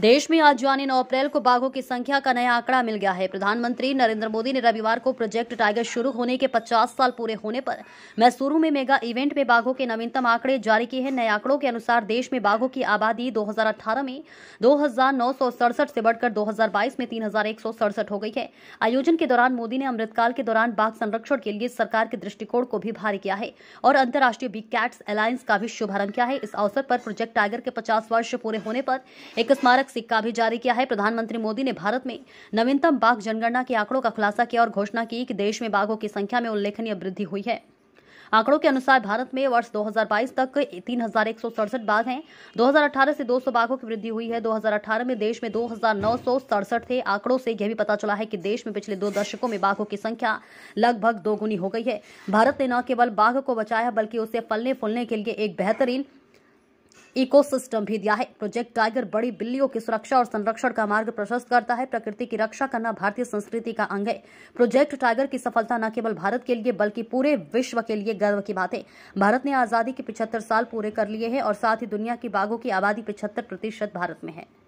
देश में आज यानी 9 अप्रैल को बाघों की संख्या का नया आंकड़ा मिल गया है प्रधानमंत्री नरेंद्र मोदी ने रविवार को प्रोजेक्ट टाइगर शुरू होने के 50 साल पूरे होने पर मैसूरू में मेगा इवेंट में बाघों के नवीनतम आंकड़े जारी किए हैं नए आंकड़ों के अनुसार देश में बाघों की आबादी 2018 में दो से बढ़कर दो में तीन हो गई है आयोजन के दौरान मोदी ने अमृतकाल के दौरान बाघ संरक्षण के लिए सरकार के दृष्टिकोण को भी भारी किया है और अंतर्राष्ट्रीय बिग कैट्स अलायंस का भी शुभारंभ किया है इस अवसर पर प्रोजेक्ट टाइगर के पचास वर्ष पूरे होने पर एक स्मारक मानक सिक्का भी जारी किया है प्रधानमंत्री मोदी ने भारत में नवीनतम बाघ जनगणना के आंकड़ों का खुलासा किया और घोषणा की कि देश में बाघों की संख्या में उल्लेखनीय वृद्धि हुई है आंकड़ों के अनुसार भारत में वर्ष 2022 तक तीन बाघ हैं 2018 से 200 बाघों की वृद्धि हुई है 2018 में देश में दो थे आंकड़ों से यह भी पता चला है कि देश में पिछले दो दशकों में बाघों की संख्या लगभग दोगुनी हो गई है भारत ने न केवल बाघ को बचाया बल्कि उसे फलने फूलने के लिए एक बेहतरीन इकोसिस्टम भी दिया है प्रोजेक्ट टाइगर बड़ी बिल्लियों की सुरक्षा और संरक्षण का मार्ग प्रशस्त करता है प्रकृति की रक्षा करना भारतीय संस्कृति का अंग है प्रोजेक्ट टाइगर की सफलता न केवल भारत के लिए बल्कि पूरे विश्व के लिए गर्व की बात है भारत ने आजादी के पिछहत्तर साल पूरे कर लिए है और साथ ही दुनिया की बाघों की आबादी पिछहत्तर प्रतिशत भारत में है